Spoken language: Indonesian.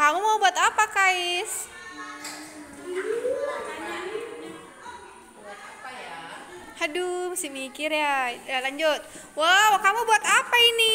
Kamu mau buat apa, Kais? Aduh, masih mikir ya. ya. Lanjut. Wow, kamu buat apa ini?